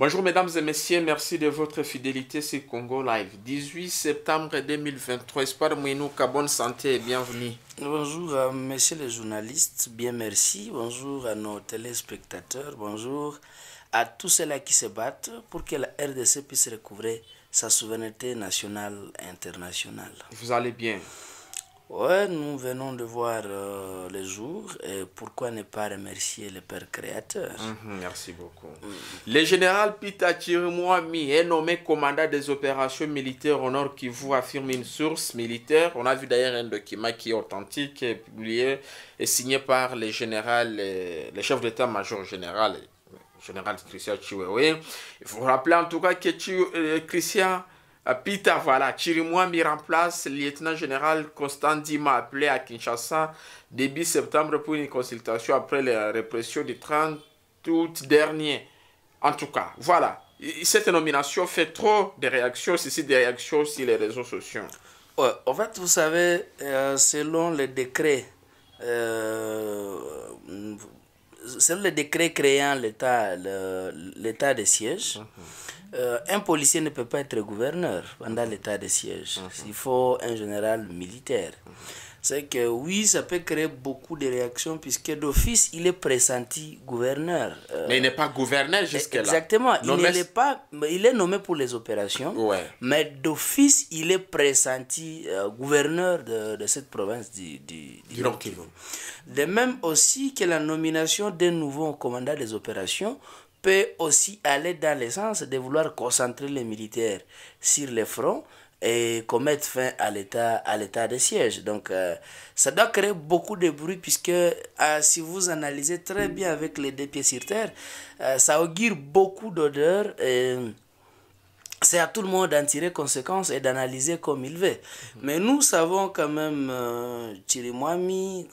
Bonjour mesdames et messieurs, merci de votre fidélité sur Congo Live. 18 septembre 2023, Espoir Mouinouka, bonne santé et bienvenue. Bonjour à euh, messieurs les journalistes, bien merci. Bonjour à nos téléspectateurs, bonjour à tous ceux-là qui se battent pour que la RDC puisse recouvrer sa souveraineté nationale et internationale. Vous allez bien Ouais, nous venons de voir euh, les jours et pourquoi ne pas remercier le Père Créateur mhm, Merci beaucoup. Le général Pita est nommé commandant des opérations militaires au Nord vous affirme une source militaire. On a vu d'ailleurs un document qui est authentique, publié et signé par le général, le chef d'état-major général général Christian Chiwewe. Il faut rappeler en tout cas que euh, Christian euh, Pita, voilà, en place le lieutenant général Constant Dima appelé à Kinshasa début septembre pour une consultation après la répression du 30 août dernier. En tout cas, voilà. Cette nomination fait trop de réactions, ceci des réactions sur les réseaux sociaux. en fait, vous savez, euh, selon le décret euh, c'est le décret créant l'état, l'état de siège. Euh, un policier ne peut pas être gouverneur pendant l'état de siège. Mhm. Il faut un général militaire c'est que oui, ça peut créer beaucoup de réactions puisque d'office, il est pressenti gouverneur. Euh, mais il n'est pas gouverneur jusque-là. Exactement. Il, est pas, il est nommé pour les opérations, mais d'office, il est pressenti euh, gouverneur de, cette province du, du, du, De même aussi que la nomination d'un nouveau commandant des opérations peut aussi aller dans le sens de vouloir concentrer les militaires sur les fronts et qu'on fin à l'état à l'état de siège. Donc euh, ça doit créer beaucoup de bruit puisque euh, si vous analysez très bien avec les deux pieds sur terre, euh, ça augure beaucoup d'odeur Et, c'est à tout le monde d'en tirer conséquence et d'analyser comme il veut. Mhm. Mais nous savons quand même, euh, Chirimwami,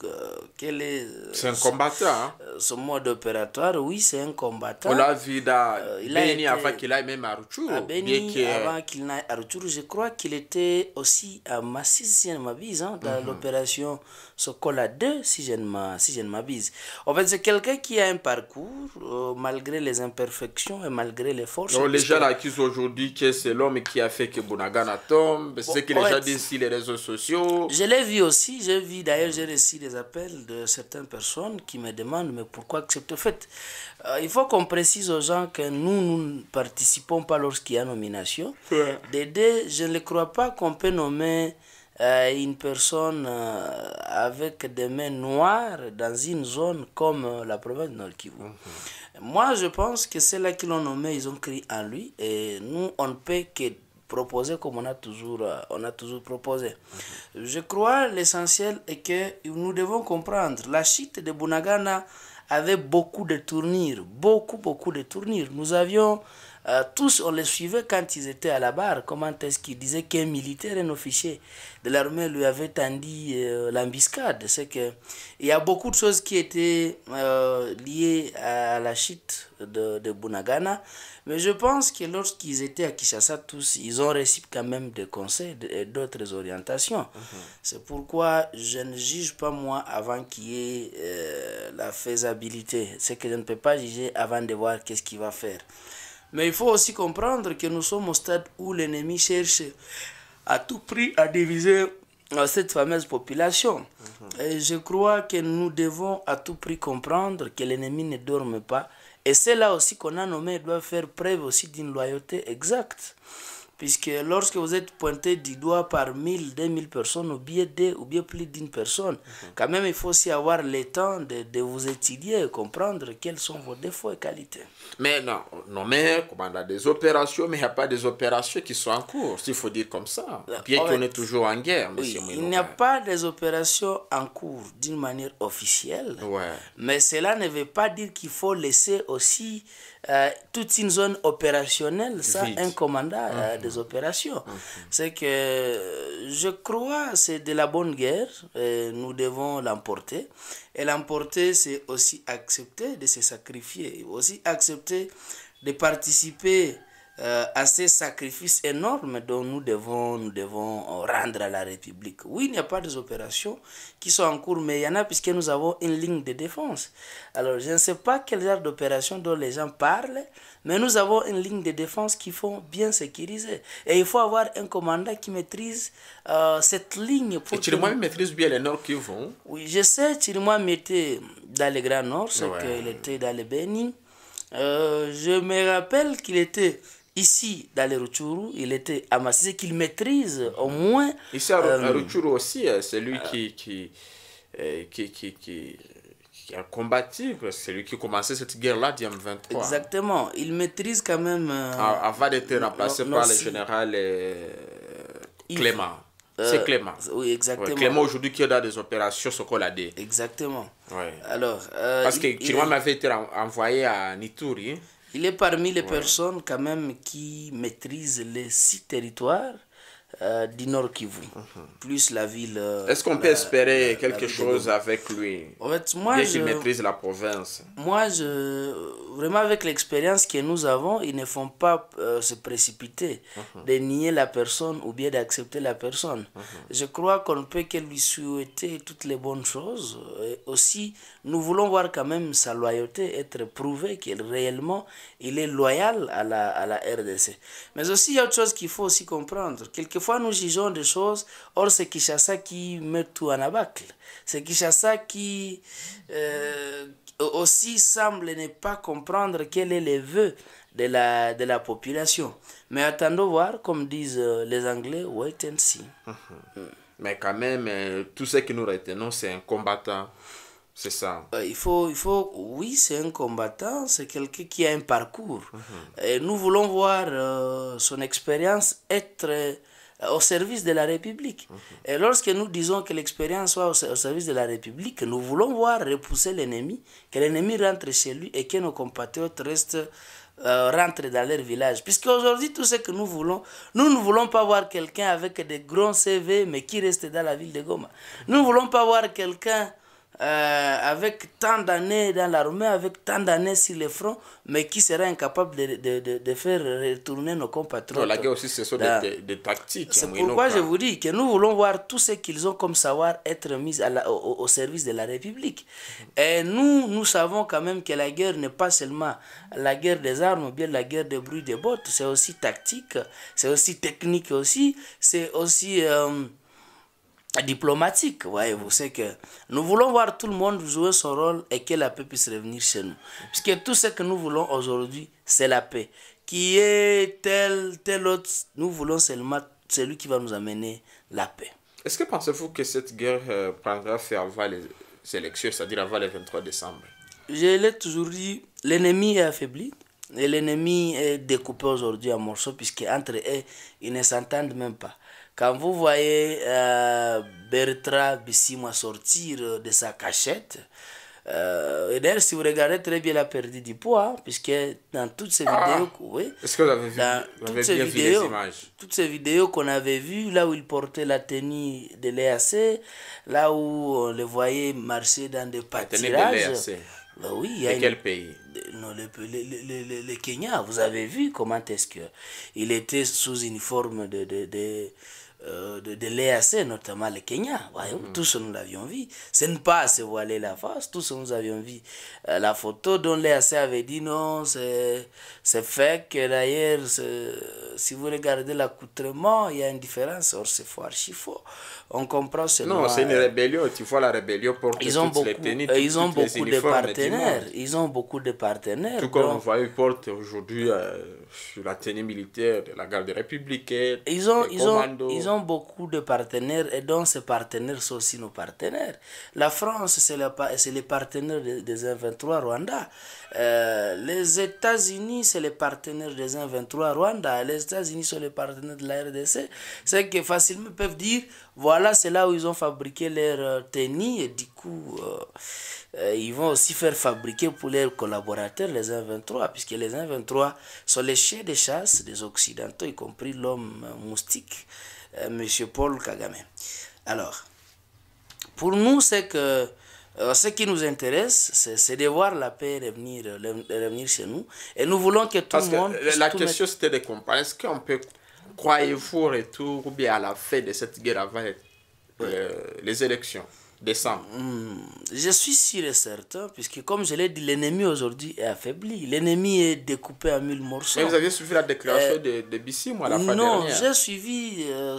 quel est... Euh, c'est un hein. euh, son, combattant. mode opératoire, oui, c'est un combattant. On l'a vu dans euh, il a avant qu'il aille même à avant qu'il n'aille à je crois qu'il était aussi à Massis, si je hein, dans mhm. l'opération Sokola 2, si je ne m'abuse. En fait, c'est quelqu'un qui a un parcours, euh, malgré les imperfections et malgré les forces. les gens l'accusent aujourd'hui que c'est l'homme qui a fait que Bonagana tombe. C'est ce que les gens disent sur les réseaux sociaux. Je l'ai vu aussi. je vis d'ailleurs, j'ai reçu des appels de certaines personnes qui me demandent mais pourquoi accepte fait euh, Il faut qu'on précise aux gens que nous, nous ne participons pas lorsqu'il y a nomination. Ouais. je ne crois pas qu'on peut nommer euh, une personne euh, avec des mains noires dans une zone comme euh, la province de Nord Kivu. Mhm. Moi, je pense que c'est là qu'ils l'ont nommé, ils ont crié en lui, et nous, on ne peut que proposer comme on a toujours, on a toujours proposé. Mhm. Je crois l'essentiel est que nous devons comprendre la chute de Bunagana avait beaucoup de tournures, beaucoup, beaucoup de tournures. Nous avions euh, tous, on les suivait quand ils étaient à la barre. Comment est-ce qu'ils disaient qu'un militaire, un officier de l'armée lui avait tendu euh, C'est que il y a beaucoup de choses qui étaient euh, liées à la chute de, de Bunagana. Mais je pense que lorsqu'ils étaient à Kinshasa, tous, ils ont reçu quand même des conseils et d'autres orientations. Mhm. C'est pourquoi je ne juge pas moi avant qu'il y ait euh, la faisabilité. C'est que je ne peux pas juger avant de voir qu'est-ce qu'il va faire. Mais il faut aussi comprendre que nous sommes au stade où l'ennemi cherche à tout prix à diviser euh, cette fameuse population. Mhm. Et je crois que nous devons à tout prix comprendre que l'ennemi ne dorme pas. Et c'est là aussi qu'on a nommé, doit faire preuve aussi d'une loyauté exacte. Puisque lorsque vous êtes pointé du doigt par 1000, 2000 personnes, ou bien deux, ou bien plus d'une personne, mhm. quand même, il faut aussi avoir le temps de, de vous étudier et comprendre quels sont vos défauts et qualités. Mais non, non mais a des opérations, mais il n'y a pas des opérations qui sont en cours, s'il faut dire comme ça. Euh, bien qu'on est toujours en guerre, monsieur Il n'y a pas des opérations en cours d'une manière officielle, mais cela ne veut pas dire qu'il faut laisser aussi euh, toute une zone opérationnelle, ça, un commandant. Euh, mhm des opérations. C'est que je crois c'est de la bonne guerre, nous devons l'emporter. Et l'emporter, c'est aussi accepter de se sacrifier, aussi accepter de participer assez euh, à ces sacrifices énormes dont nous devons, nous devons euh, rendre à la République. Oui, il n'y a pas des opérations qui sont en cours, mais il y en a puisque nous avons une ligne de défense. Alors, je ne sais pas quel genre d'opération dont les gens parlent, mais nous avons une ligne de défense qui faut bien sécuriser. Et il faut avoir un commandant qui maîtrise euh, cette ligne. Pour Et Chirimoy maîtrise bien les nords qui vont. Oui, je sais, Chirimoy était dans le Grand Nord, c'est qu'il était dans le Bénin. je me rappelle qu'il était Ici, dans les Routourous, il était amassé, qu'il maîtrise au mhm. moins. Ici, à, Routourous euh, aussi, euh, c'est lui qui, euh. qui, qui, qui, qui a combattu, c'est lui qui a commencé cette guerre-là, d'IM23. Exactement, il maîtrise quand même. Avant d'être remplacé par le général Clément. c'est Clément. Oui, exactement. Clément aujourd'hui qui est dans des opérations Sokolade. Exactement. Ouais. Alors, Parce que Clément avait m'avait été envoyé à Nitouri. Hein. Il est parmi les personnes quand même qui maîtrisent les six territoires euh, du Nord Kivu, plus la ville. Euh, Est-ce qu'on peut espérer quelque chose avec lui En fait, moi, je, maîtrise la province. Moi, je, vraiment avec l'expérience que nous avons, ils ne font pas euh, se précipiter mhm. de nier la personne ou bien d'accepter la personne. Mhm. Je crois qu'on ne peut que lui souhaiter toutes les bonnes choses. Et aussi, nous voulons voir quand même sa loyauté être prouvée qu'il réellement il est loyal à la, à la RDC. Mais aussi, il y a autre chose qu'il faut aussi comprendre. Quelquefois fois, nous jugeons des choses. Or, c'est Kishasa qui met tout en abacle. C'est Kishasa qui euh, aussi semble ne pas comprendre quel est le vœu de la, de la population. Mais attendons voir, comme disent euh, les Anglais, wait and see. Mhm. Mais quand même, euh, tout ce que nous retenons, c'est un combattant. C'est ça. il, faut, il faut, oui, c'est un combattant, c'est quelqu'un qui a un parcours. Mhm. Et nous voulons voir son expérience être euh, au service de la République. Mhm. Et lorsque nous disons que l'expérience soit au, service de la République, nous voulons voir repousser l'ennemi, que l'ennemi rentre chez lui et que nos compatriotes restent, euh, rentrent dans leur village. Puisque aujourd'hui, tout ce que nous voulons, nous ne voulons pas voir quelqu'un avec des grands CV, mais qui reste dans la ville de Goma. Nous ne voulons pas voir quelqu'un euh, avec tant d'années dans l'armée, avec tant d'années sur le front, mais qui sera incapable de, faire retourner nos compatriotes. la guerre aussi, c'est ça, ah. des, tactiques. C'est pourquoi je vous dis que nous voulons voir tout ce qu'ils ont comme savoir être mis au, service de la République. Mhm. Et nous, nous savons quand même que la guerre n'est pas seulement la guerre des armes bien la guerre des bruits des bottes, c'est aussi tactique, c'est aussi technique aussi, c'est aussi... Euh, diplomatique. Voyez-vous, savez que nous voulons voir tout le monde jouer son rôle et que la paix puisse revenir chez nous. Puisque tout ce que nous voulons aujourd'hui, c'est la paix. Qui est tel, tel autre, nous voulons seulement celui qui va nous amener la paix. Est-ce que pensez-vous que cette guerre euh, prendra fin avant les élections, c'est-à-dire avant le 23 décembre Je l'ai toujours dit, l'ennemi est affaibli. Et l'ennemi est découpé aujourd'hui en morceaux, puisque entre eux, ils ne s'entendent même pas. Quand vous voyez euh, Bertrand Bissima sortir euh, de sa cachette, euh, et d'ailleurs, si vous regardez très bien, la a du poids, hein, puisque dans toutes ces ah. vidéos, est-ce que vous avez vu, toutes, ces vidéos, toutes ces vidéos qu'on avait vues, là où il portait la tenue de l'EAC, là où on le voyait marcher dans des pâtirages. de ben oui, il y quel pays le, Kenya, vous avez vu comment est-ce que il était sous une forme de, de euh, de, l'EAC, notamment le Kenya. Voyons, hmm. tout ce nous l'avions vu. Ce n'est pas se voiler la face, tout que nous avions vu euh, la photo dont l'EAC avait dit non, c'est fait que D'ailleurs, si vous regardez l'accoutrement, il y a une différence. Or, c'est faux, archi faux. On comprend ce Non, c'est une euh, rébellion. Tu vois la rébellion pour ils ont beaucoup, les tenues, Ils ont beaucoup de partenaires. Ils ont beaucoup de partenaires. Tout comme on voit, une porte aujourd'hui sur la tenue militaire de la garde républicaine. Ils ont, ils, ont, ils ont beaucoup de partenaires et donc ces partenaires sont aussi nos partenaires. La France, c'est le, les partenaires des, des 23 Rwanda. Euh, les États-Unis, c'est les partenaires des 23 Rwanda. Les États-Unis sont les partenaires de la RDC. C'est que facilement peuvent dire voilà, c'est là où ils ont fabriqué leur euh, tenue et du coup. Euh, euh, ils vont aussi faire fabriquer pour leurs collaborateurs les 1,23, puisque les 1,23 sont les chiens de chasse des Occidentaux, y compris l'homme moustique, M. Euh, Monsieur Paul Kagame. Alors, pour nous, c'est que euh, ce qui nous intéresse, c'est de voir la paix revenir, revenir chez nous. Et nous voulons que tout le monde... Que la question, c'était de comprendre. Est-ce qu'on peut, croyez-vous, au retour ou bien à la fin de cette guerre avant les élections Hmm, je suis sûr et certain, puisque comme je l'ai dit, l'ennemi aujourd'hui est affaibli. L'ennemi est découpé en mille morceaux. Mais vous avez suivi la déclaration euh, de, de Bissi, la non, dernière. Non, j'ai suivi euh,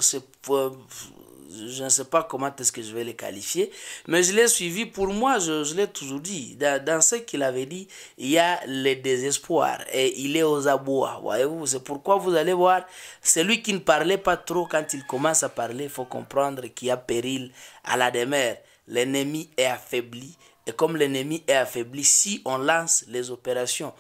je ne sais pas comment est-ce que je vais les qualifier, mais je l'ai suivi. Pour moi, je, je l'ai toujours dit. Dans, ce qu'il avait dit, il y a le désespoir et il est aux abois. Voyez-vous, c'est pourquoi vous allez voir, celui qui ne parlait pas trop, quand il commence à parler, il faut comprendre qu'il y a péril à la demeure l'ennemi est affaibli. Et comme l'ennemi est affaibli, si on lance les opérations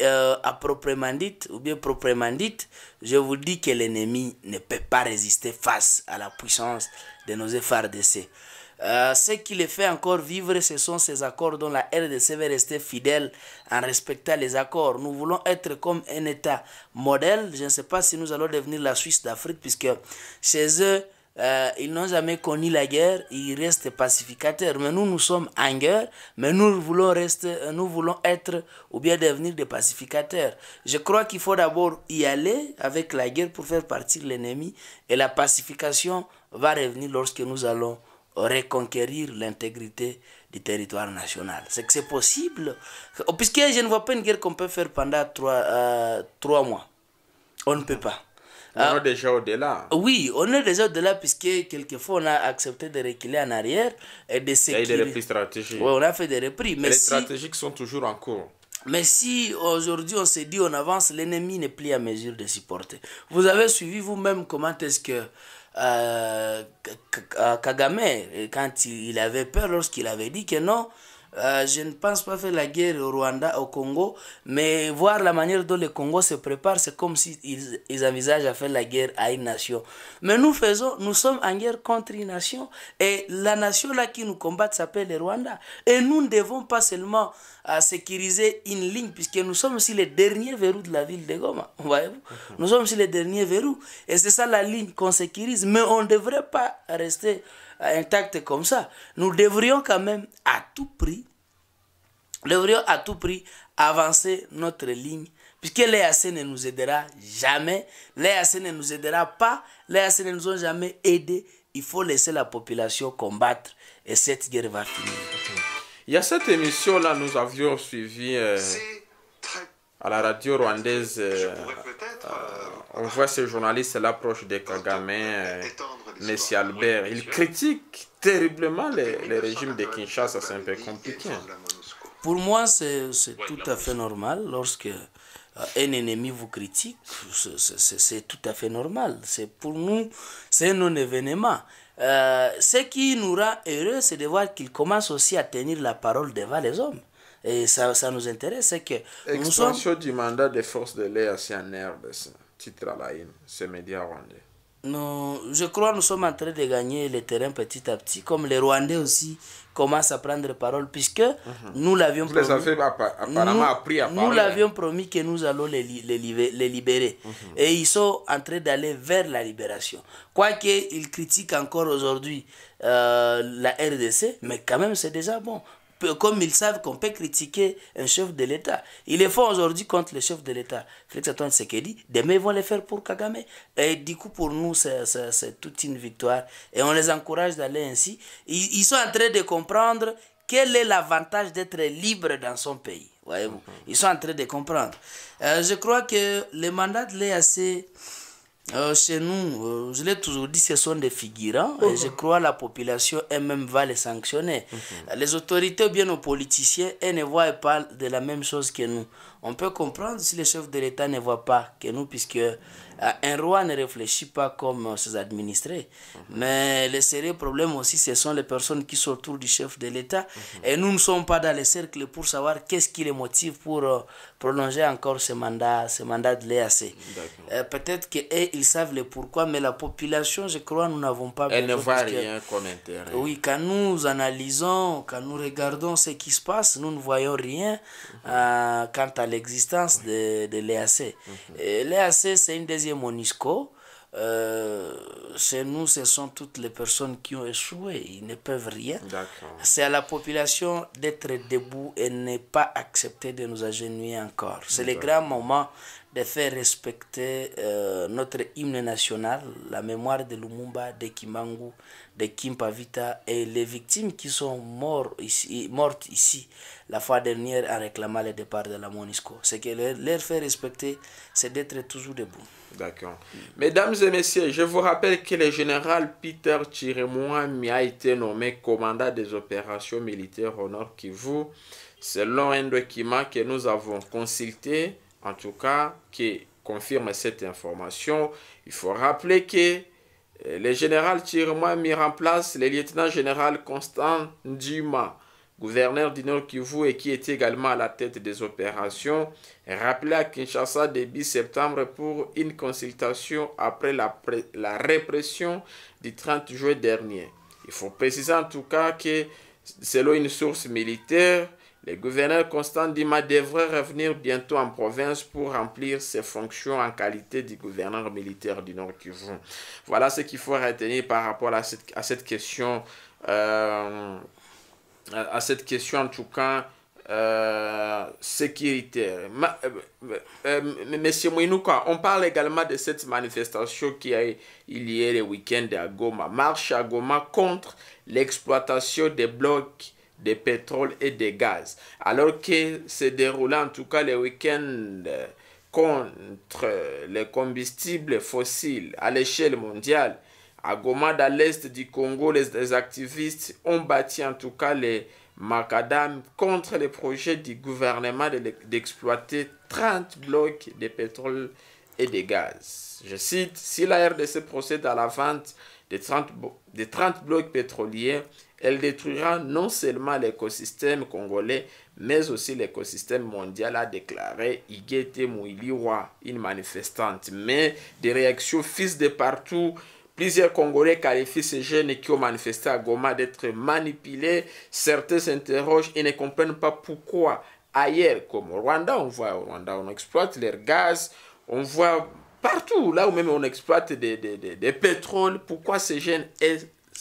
euh, à proprement dite, ou bien proprement dites, je vous dis que l'ennemi ne peut pas résister face à la puissance de nos efforts Euh, ce qui les fait encore vivre, ce sont ces accords dont la RDC veut rester fidèle en respectant les accords. Nous voulons être comme un État modèle. Je ne sais pas si nous allons devenir la Suisse d'Afrique, puisque chez eux, euh, ils n'ont jamais connu la guerre, ils restent pacificateurs. Mais nous, nous sommes en guerre, mais nous voulons, rester, euh, nous voulons être ou bien devenir des pacificateurs. Je crois qu'il faut d'abord y aller avec la guerre pour faire partir l'ennemi et la pacification va revenir lorsque nous allons reconquérir l'intégrité du territoire national. C'est que c'est possible, puisque je ne vois pas une guerre qu'on peut faire pendant trois euh, mois. On ne peut pas. On est déjà au-delà. Oui, on est déjà au-delà puisque quelquefois on a accepté de reculer en arrière et de sécuriser. des reprises stratégiques. Oui, on a fait des reprises. Mais les stratégiques sont toujours en cours. Mais si aujourd'hui on s'est dit on avance, l'ennemi n'est plus à mesure de supporter. Vous avez suivi vous-même comment est-ce que euh, Kagame, quand il avait peur, lorsqu'il avait dit que non, euh, je ne pense pas faire la guerre au Rwanda, au Congo, mais voir la manière dont le Congo se prépare, c'est comme s'ils si envisagent à faire la guerre à une nation. Mais nous faisons, nous sommes en guerre contre une nation, et la nation là qui nous combat s'appelle le Rwanda. Et nous ne devons pas seulement euh, sécuriser une ligne, puisque nous sommes aussi les derniers verrous de la ville de Goma, voyez-vous Nous sommes aussi les derniers verrous, et c'est ça la ligne qu'on sécurise, mais on ne devrait pas rester intacte comme ça. Nous devrions quand même à tout prix, devrions à tout prix avancer notre ligne Puisque l'EAC ne nous aidera jamais, l'EAC ne nous aidera pas, l'EAC ne nous ont jamais aidés. Il faut laisser la population combattre et cette guerre va finir. Il y a cette émission-là, nous avions suivi euh, à la radio rwandaise. Euh, euh, on voit ce journalistes là des de Kagame. Messie Albert. Il critique terriblement le régime de Kinshasa, c'est un peu compliqué. Hein. Pour moi, c'est tout à fait normal lorsque euh, un ennemi vous critique, c'est tout à fait normal. C'est pour nous, c'est un non-événement. Euh, ce qui nous rend heureux, c'est de voir qu'il commence aussi à tenir la parole devant les hommes. Et ça, ça nous intéresse, c'est que... Expansion nous sommes... du mandat des forces de l'air, c'est un herbe, titre à la c'est hein, média rwandais je crois que nous sommes en train de gagner le terrain petit à petit, comme les Rwandais aussi commencent à prendre parole, puisque mhm. nous l'avions promis. nous, hein. l'avions promis que nous allons les, les, les libérer. Mhm. Et ils sont en train d'aller vers la libération. Quoique ils critiquent encore aujourd'hui euh, la RDC, mais quand même c'est déjà bon comme ils savent qu'on peut critiquer un chef de l'État. Ils les font aujourd'hui contre le chef de l'État, Félix Antoine dit. Demain, ils vont les faire pour Kagame. Et du coup, pour nous, c'est toute une victoire. Et on les encourage d'aller ainsi. Ils, sont en train de comprendre quel est l'avantage d'être libre dans son pays. Voyez-vous, ils sont en train de comprendre. Euh, je crois que le mandat de assez c'est euh, chez nous, euh, je l'ai toujours dit, ce sont des figurants. Et uh-huh. je crois la population elle-même va les sanctionner. Uh-huh. Les autorités ou bien nos politiciens, elles ne voient pas de la même chose que nous on peut comprendre si le chef de l'État ne voit pas que nous, puisque euh, un roi ne réfléchit pas comme euh, ses administrés. Mais le sérieux problème aussi, ce sont les personnes qui sont autour du chef de l'État. Et nous ne sommes pas dans les cercles pour savoir qu'est-ce qui les motive pour euh, prolonger encore ce mandat, ce mandat de l'EAC. Peut-être qu'ils savent le pourquoi, mais la population, je crois, nous n'avons pas... Elle ne voit rien que, Oui, quand nous analysons, quand nous regardons ce qui se passe, nous ne voyons rien quant à l'existence de, de l'EAC. Mhm. Euh, L'EAC, c'est une deuxième monisco. Euh, chez nous, ce sont toutes les personnes qui ont échoué. Ils ne peuvent rien. C'est à la population d'être debout et ne pas accepter de nous agenouiller encore. C'est le grand moment de faire respecter euh, notre hymne national, la mémoire de Lumumba, de Kimangu, de Kimpavita et les victimes qui sont morts ici, mortes ici la fois dernière en réclamant le départ de la Monisco. Ce que leur, fait respecter, c'est d'être toujours debout. D'accord. Mesdames et messieurs, je vous rappelle que le général Peter Chirimoami a été nommé commandant des opérations militaires au Nord Kivu, selon un document que nous avons consulté en tout cas, qui confirme cette information. Il faut rappeler que euh, le général Tirma a mis en place le lieutenant-général Constant Duma, gouverneur du Nord Kivu et qui était également à la tête des opérations, rappelé à Kinshasa début septembre pour une consultation après la, la répression du 30 juillet dernier. Il faut préciser en tout cas que, selon une source militaire, le gouverneur Constant Dima devrait revenir bientôt en province pour remplir ses fonctions en qualité de gouverneur militaire du Nord Kivu. Voilà ce qu'il faut retenir par rapport à cette, question. Euh, à cette question, en tout cas, euh, sécuritaire. Euh, Monsieur Mouinouka, on parle également de cette manifestation qui a eu lieu le week-end à Goma. Marche à Goma contre l'exploitation des blocs de pétrole et de gaz. Alors que se déroulant en tout cas les week ends euh, contre euh, les combustibles fossiles à l'échelle mondiale, à Goma, dans l'est du Congo, les, activistes ont bâti en tout cas les macadam contre les projets du gouvernement d'exploiter 30 blocs de pétrole et de gaz. Je cite, si la RDC procède à la vente de 30, de 30 blocs pétroliers, elle détruira non seulement l'écosystème congolais, mais aussi l'écosystème mondial, a déclaré Igete Mouiliwa, une manifestante. Mais des réactions fils de partout. Plusieurs Congolais qualifient ces jeunes qui ont manifesté à Goma d'être manipulés. Certains s'interrogent et ne comprennent pas pourquoi. Ailleurs, comme au Rwanda, on voit au Rwanda, on exploite leur gaz, on voit partout, là où même on exploite des, des, des pétroles. Pourquoi ces jeunes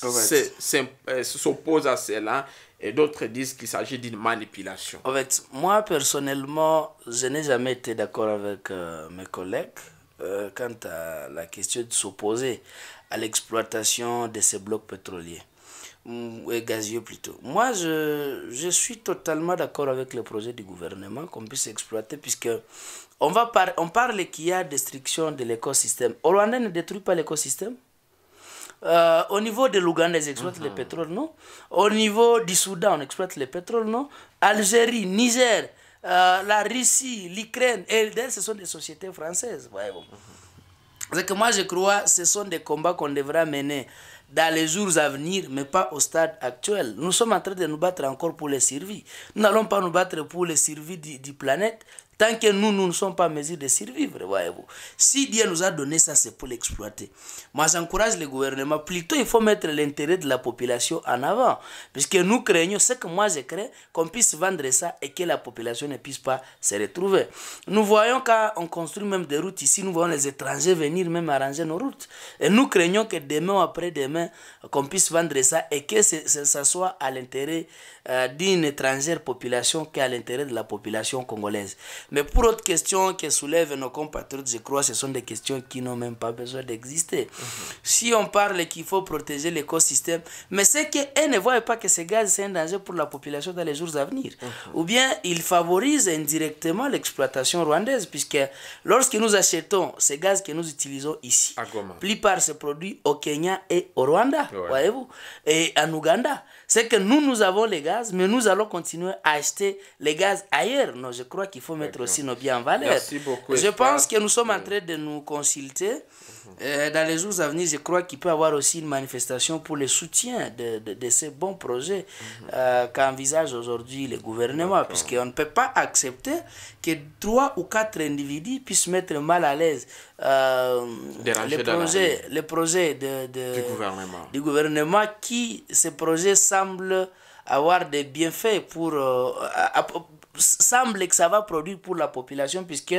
euh, s'opposent à cela et d'autres disent qu'il s'agit d'une manipulation. En fait, moi personnellement, je n'ai jamais été d'accord avec euh, mes collègues euh, quant à la question de s'opposer à l'exploitation de ces blocs pétroliers ou gaziers plutôt. Moi, je, je suis totalement d'accord avec le projet du gouvernement qu'on puisse exploiter puisque on, va on parle qu'il y a destruction de l'écosystème. Au Rwanda ne détruit pas l'écosystème euh, au niveau de l'Ouganda, ils exploitent le mhm. pétrole, non Au niveau du Soudan, on exploite le pétrole, non Algérie, Niger, euh, la Russie, l'Ukraine, Elder, ce sont des sociétés françaises. Mhm. que moi, je crois que ce sont des combats qu'on devra mener dans les jours à venir, mais pas au stade actuel. Nous sommes en train de nous battre encore pour les survies. Nous n'allons pas nous battre pour les survies du, du planète, Tant que nous, nous ne sommes pas en mesure de survivre, voyez-vous. Si Dieu nous a donné ça, c'est pour l'exploiter. Moi, j'encourage le gouvernement. Plutôt, il faut mettre l'intérêt de la population en avant. Puisque nous craignons ce que moi, je crains, qu'on puisse vendre ça et que la population ne puisse pas se retrouver. Nous voyons quand on construit même des routes ici, nous voyons les étrangers venir même arranger nos routes. Et nous craignons que demain ou après-demain, qu'on puisse vendre ça et que ça soit à l'intérêt euh, d'une étrangère population qu'à l'intérêt de la population congolaise. Mais pour autre questions que soulèvent nos compatriotes, je crois que ce sont des questions qui n'ont même pas besoin d'exister. Mhm. Si on parle qu'il faut protéger l'écosystème, mais c'est qu'elles ne voient pas que ces gaz, c'est un danger pour la population dans les jours à venir. Mhm. Ou bien, ils favorisent indirectement l'exploitation rwandaise, puisque lorsque nous achetons ces gaz que nous utilisons ici, la plupart se produit au Kenya et au Rwanda, voyez-vous, et en Ouganda c'est que nous, nous avons les gaz, mais nous allons continuer à acheter les gaz ailleurs. Non, je crois qu'il faut mettre aussi nos biens en valeur. beaucoup. Je pense que nous sommes en train de nous consulter. Euh, dans les jours à venir, je crois qu'il peut y avoir aussi une manifestation pour le soutien de, de, ces bons projets mhm. euh, qu'envisage aujourd'hui le gouvernement, puisqu'on ne peut pas accepter que trois ou quatre individus puissent mettre mal à l'aise euh, les projets de, du, gouvernement. du gouvernement qui, ces projets semblent avoir des bienfaits pour... Euh, semble que ça va produire pour la population puisque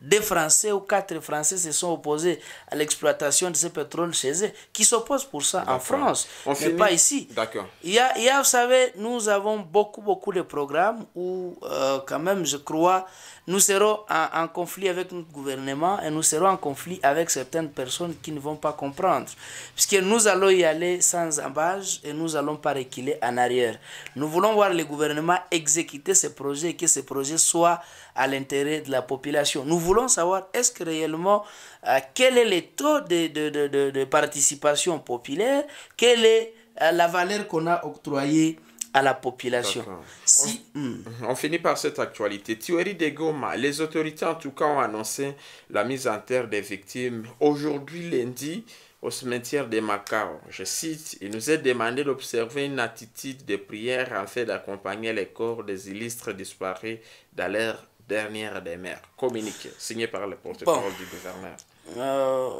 deux Français ou quatre Français se sont opposés à l'exploitation de ce pétrole chez eux, qui s'opposent pour ça en France, mais pas ici. D'accord. Il y, a, vous savez, nous avons beaucoup, beaucoup de programmes où, euh, quand même, je crois, nous serons en, conflit avec notre gouvernement et nous serons en conflit avec certaines personnes qui ne vont pas comprendre. Puisque nous allons y aller sans embâche et nous allons pas reculer en arrière. Nous voulons voir le gouvernement exécuter ces projets et que ces projets soient à l'intérêt de la population. Nous voulons savoir est-ce que réellement, euh, quel est le taux de, de, de, participation populaire, quelle est euh, la valeur qu'on a octroyée à la population. Si... Hmm. Mhm. On, finit par cette actualité. Thierry de Goma, les autorités en tout cas ont annoncé la mise en terre des victimes aujourd'hui lundi au cimetière de Macao. Je cite, il nous est demandé d'observer une attitude de prière afin d'accompagner les corps des illustres disparus dans leur dernière des mères. Communiqué, signé par le porte-parole du gouverneur. Euh,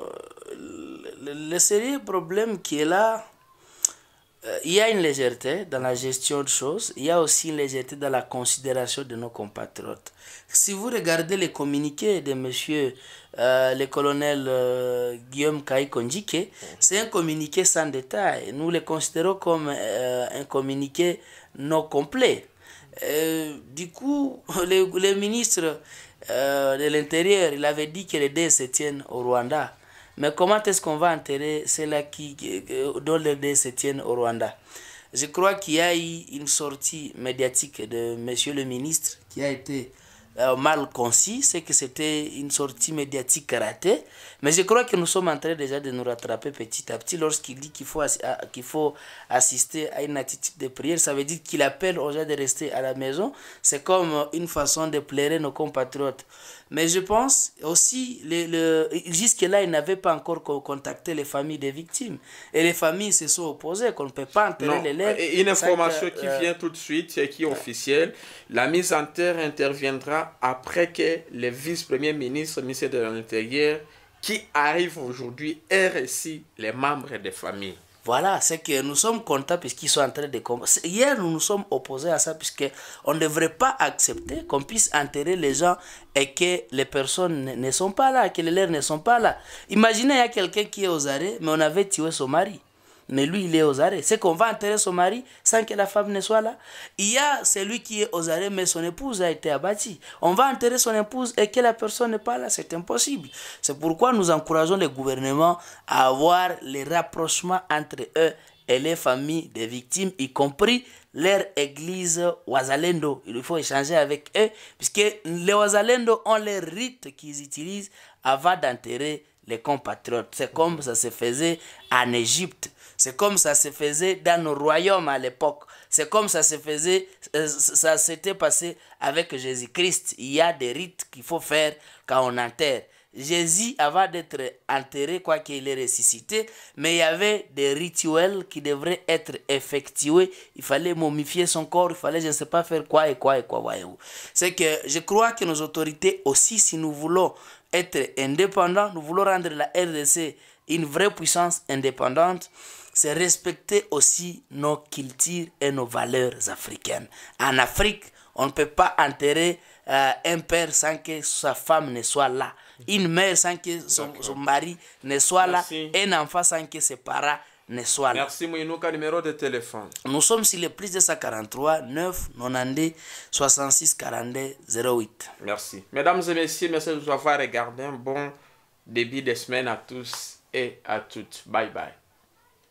le, sérieux problème qui est là, euh, il y a une légèreté dans la gestion de choses, il y a aussi une légèreté dans la considération de nos compatriotes. Si vous regardez les communiqués de monsieur euh, le colonel Guillaume Kai mhm. c'est un communiqué sans détail. Nous le considérons comme un communiqué non complet. Euh, du coup, le, ministre euh, de l'Intérieur, il avait dit que les dés se tiennent au Rwanda. Mais comment est-ce qu'on va enterrer ceux-là qui, dont les dés se tiennent au Rwanda Je crois qu'il y a eu une sortie médiatique de Monsieur le ministre qui a été euh, mal concis, c'est que c'était une sortie médiatique ratée. Mais je crois que nous sommes en train déjà de nous rattraper petit à petit. Lorsqu'il dit qu'il faut, ah, qu'il faut assister à une attitude de prière, ça veut dire qu'il appelle aux gens de rester à la maison. C'est comme une façon de plairer nos compatriotes. Mais je pense aussi, le, le jusque-là, il n'avait pas encore contacté les familles des victimes. Et les familles se sont opposées, qu'on ne peut pas enterrer les lettres. Une information qui euh, vient tout de suite et qui est officielle, la mise en terre interviendra après que le vice-premier ministre, ministre de l'Intérieur, qui arrive aujourd'hui, ait réussi les membres des familles. Voilà, c'est que nous sommes contents puisqu'ils sont en train de Hier, nous nous sommes opposés à ça puisqu'on ne devrait pas accepter qu'on puisse enterrer les gens et que les personnes ne sont pas là, que les leurs ne sont pas là. Imaginez, il y a quelqu'un qui est aux arrêts, mais on avait tué son mari mais lui il est aux arrêts. C'est qu'on va enterrer son mari sans que la femme ne soit là. Il y a celui qui est aux arrêts, mais son épouse a été abattue. On va enterrer son épouse et que la personne n'est pas là, c'est impossible. C'est pourquoi nous encourageons les gouvernements à avoir les rapprochements entre eux et les familles des victimes, y compris leur église Wazalendo. Il faut échanger avec eux, puisque les Wazalendo ont les rites qu'ils utilisent avant d'enterrer les compatriotes. C'est comme ça se faisait en Égypte. C'est comme ça se faisait dans nos royaumes à l'époque. C'est comme ça se faisait, euh, ça s'était passé avec Jésus-Christ. Il y a des rites qu'il faut faire quand on enterre. Jésus, avant d'être enterré, quoi qu'il ait ressuscité, mais il y avait des rituels qui devraient être effectués. Il fallait momifier son corps, il fallait, je ne sais pas, faire quoi et quoi et quoi, C'est que je crois que nos autorités aussi, si nous voulons être indépendants, nous voulons rendre la RDC une vraie puissance indépendante, c'est respecter aussi nos cultures et nos valeurs africaines. En Afrique, on ne peut pas enterrer euh, un père sans que sa femme ne soit là, une mère sans que son, mari ne soit là, un enfant sans que ses parents ne soient là. Merci, Mouinouka, numéro de téléphone. Nous sommes sur le plus 243 9 90 66 42 08. Merci. Mesdames et messieurs, merci de nous avoir regardé. Un bon début de semaine à tous et à toutes. Bye bye.